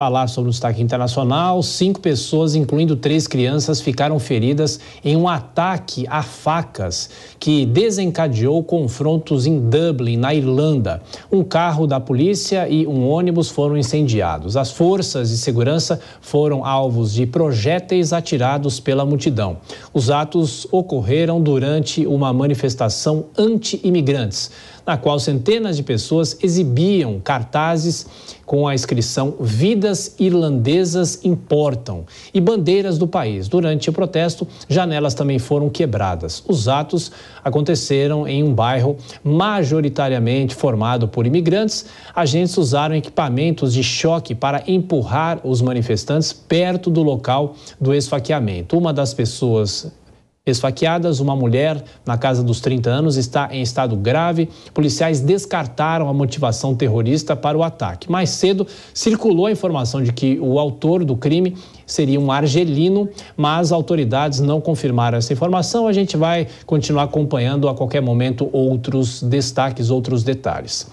Falar sobre o destaque internacional, cinco pessoas, incluindo três crianças, ficaram feridas em um ataque a facas que desencadeou confrontos em Dublin, na Irlanda. Um carro da polícia e um ônibus foram incendiados. As forças de segurança foram alvos de projéteis atirados pela multidão. Os atos ocorreram durante uma manifestação anti-imigrantes, na qual centenas de pessoas exibiam cartazes com a inscrição Vida irlandesas importam e bandeiras do país. Durante o protesto, janelas também foram quebradas. Os atos aconteceram em um bairro majoritariamente formado por imigrantes. Agentes usaram equipamentos de choque para empurrar os manifestantes perto do local do esfaqueamento. Uma das pessoas esfaqueadas. Uma mulher, na casa dos 30 anos, está em estado grave. Policiais descartaram a motivação terrorista para o ataque. Mais cedo, circulou a informação de que o autor do crime seria um argelino, mas autoridades não confirmaram essa informação. A gente vai continuar acompanhando a qualquer momento outros destaques, outros detalhes.